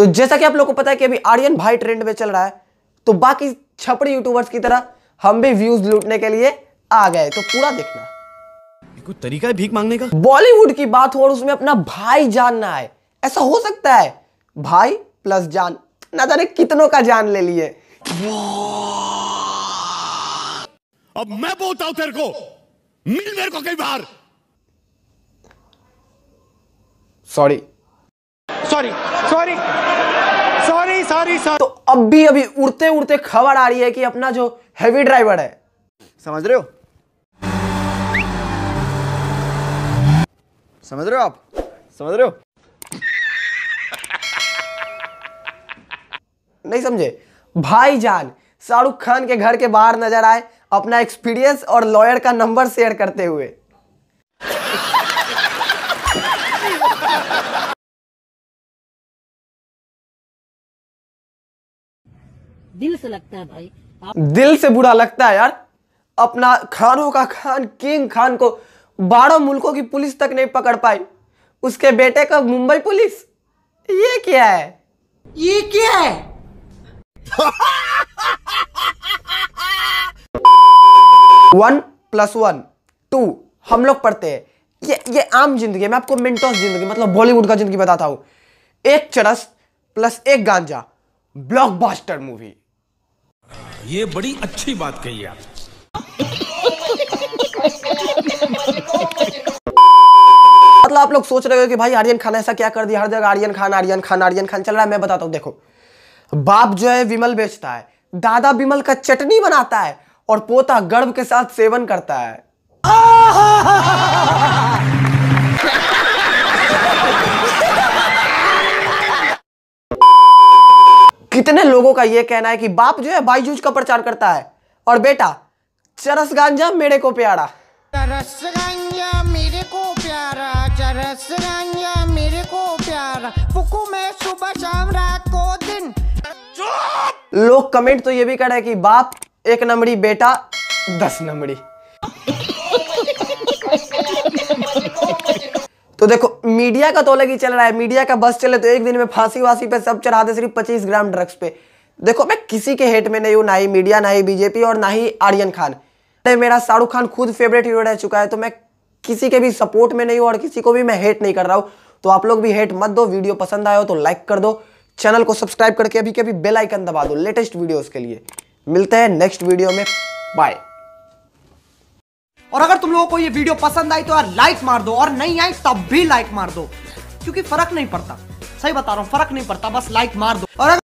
तो जैसा कि आप लोग को पता है कि अभी आर्यन भाई ट्रेंड में चल रहा है तो बाकी छपड़ी यूट्यूबर्स की तरह हम भी व्यूज लूटने के लिए आ गए तो पूरा देखना कोई तरीका है भीख मांगने का बॉलीवुड की बात हो और उसमें अपना भाई जानना है ऐसा हो सकता है भाई प्लस जान ना जाने कितनों का जान ले लिए अब मैं बोलता हूं तेरे को मिल मेरे को कई बार सॉरी सॉरी सॉरी सारी सारी तो अब भी अभी उड़ते उड़ते खबर आ रही है कि अपना जो हैवी ड्राइवर है समझ रहे हो समझ रहे हो आप समझ रहे हो नहीं समझे भाई जान शाहरुख खान के घर के बाहर नजर आए अपना एक्सपीरियंस और लॉयर का नंबर शेयर करते हुए दिल से लगता है भाई दिल से बुरा लगता है यार अपना खानों का खान किंग खान को बारह मुल्कों की पुलिस तक नहीं पकड़ पाई उसके बेटे का मुंबई पुलिस ये क्या है ये क्या है वन प्लस वन टू हम लोग पढ़ते हैं ये ये आम जिंदगी मैं आपको मिंटोस जिंदगी मतलब बॉलीवुड का जिंदगी बताता हूं एक चरस प्लस एक गांजा ब्लॉकबस्टर मूवी ये बड़ी अच्छी बात कही आप मतलब आप लोग सोच रहे हो कि भाई आर्यन खान ऐसा क्या कर दिया हर जगह आर्यन खान आर्यन खान आर्यन खान चल रहा है मैं बताता हूं देखो बाप जो है विमल बेचता है दादा विमल का चटनी बनाता है और पोता गर्व के साथ सेवन करता है कितने लोगों का यह कहना है कि बाप जो है बाईजूज का प्रचार करता है और बेटा चरस गांजा मेरे को प्यारा चरस गांजा मेरे को प्यारा चरस गांजा मेरे को प्यारा फुकू मैं सुबह शाम रात को दिन लोग कमेंट तो ये भी कर रहे हैं कि बाप एक नंबरी बेटा दस नंबरी तो देखो मीडिया का तो अलग ही चल रहा है मीडिया का बस चले तो एक दिन में फांसी वासी पे सब चढ़ा दे सिर्फ पच्चीस ग्राम ड्रग्स पे देखो मैं किसी के हेट में नहीं हूँ ना ही मीडिया ना ही बीजेपी और ना ही आर्यन खान मेरा शाहरुख खान खुद फेवरेट हीरो रह चुका है तो मैं किसी के भी सपोर्ट में नहीं हूँ और किसी को भी मैं हेट नहीं कर रहा हूँ तो आप लोग भी हेट मत दो वीडियो पसंद आया हो तो लाइक कर दो चैनल को सब्सक्राइब करके अभी के अभी बेल आइकन दबा दो लेटेस्ट वीडियोस के लिए मिलते हैं नेक्स्ट वीडियो में बाय और अगर तुम लोगों को ये वीडियो पसंद आई तो यार लाइक मार दो और नहीं आई तब भी लाइक मार दो क्योंकि फर्क नहीं पड़ता सही बता रहा हूँ फर्क नहीं पड़ता बस लाइक मार दो और